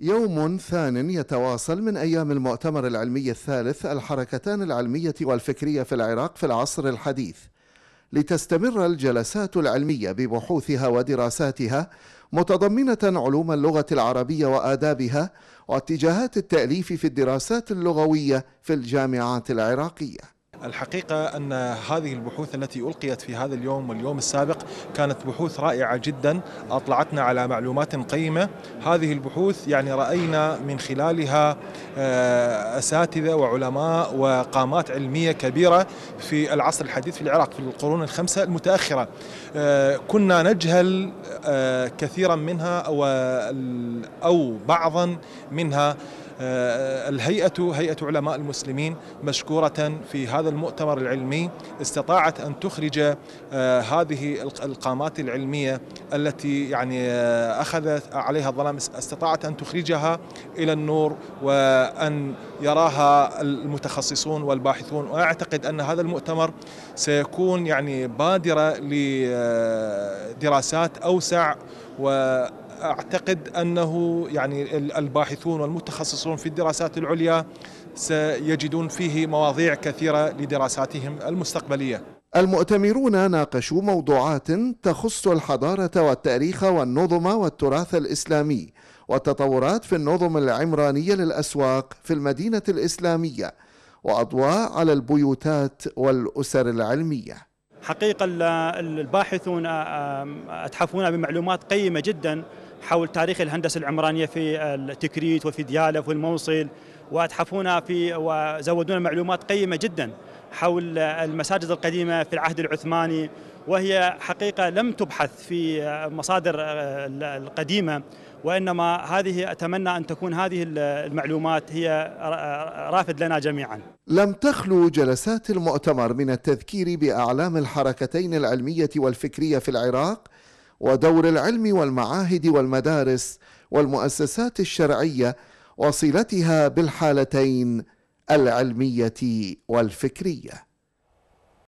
يوم ثان يتواصل من أيام المؤتمر العلمي الثالث الحركتان العلمية والفكرية في العراق في العصر الحديث لتستمر الجلسات العلمية ببحوثها ودراساتها متضمنة علوم اللغة العربية وآدابها واتجاهات التأليف في الدراسات اللغوية في الجامعات العراقية الحقيقة أن هذه البحوث التي ألقيت في هذا اليوم واليوم السابق كانت بحوث رائعة جدا أطلعتنا على معلومات قيمة هذه البحوث يعني رأينا من خلالها آه، أساتذة وعلماء وقامات علمية كبيرة في العصر الحديث في العراق في القرون الخمسة المتأخرة آه، كنا نجهل آه، كثيرا منها أو بعضا منها آه، الهيئة هيئة علماء المسلمين مشكورة في هذا المؤتمر العلمي استطاعت أن تخرج آه، هذه القامات العلمية التي يعني آه، أخذت عليها الظلام استطاعت أن تخرجها إلى النور وأن يراها المتخصصون والباحثون وأعتقد أن هذا المؤتمر سيكون يعني بادرة لدراسات أوسع و أعتقد أنه يعني الباحثون والمتخصصون في الدراسات العليا سيجدون فيه مواضيع كثيرة لدراساتهم المستقبلية المؤتمرون ناقشوا موضوعات تخص الحضارة والتاريخ والنظم والتراث الإسلامي والتطورات في النظم العمرانية للأسواق في المدينة الإسلامية وأضواء على البيوتات والأسر العلمية حقيقة الباحثون أتحفونا بمعلومات قيمة جدا حول تاريخ الهندسة العمرانية في التكريت وفي ديالف والموصل وأتحفونا في وزودونا معلومات قيمة جدا حول المساجد القديمة في العهد العثماني وهي حقيقة لم تبحث في مصادر القديمة وإنما هذه أتمنى أن تكون هذه المعلومات هي رافد لنا جميعا لم تخلو جلسات المؤتمر من التذكير بأعلام الحركتين العلمية والفكرية في العراق ودور العلم والمعاهد والمدارس والمؤسسات الشرعيه وصلتها بالحالتين العلميه والفكريه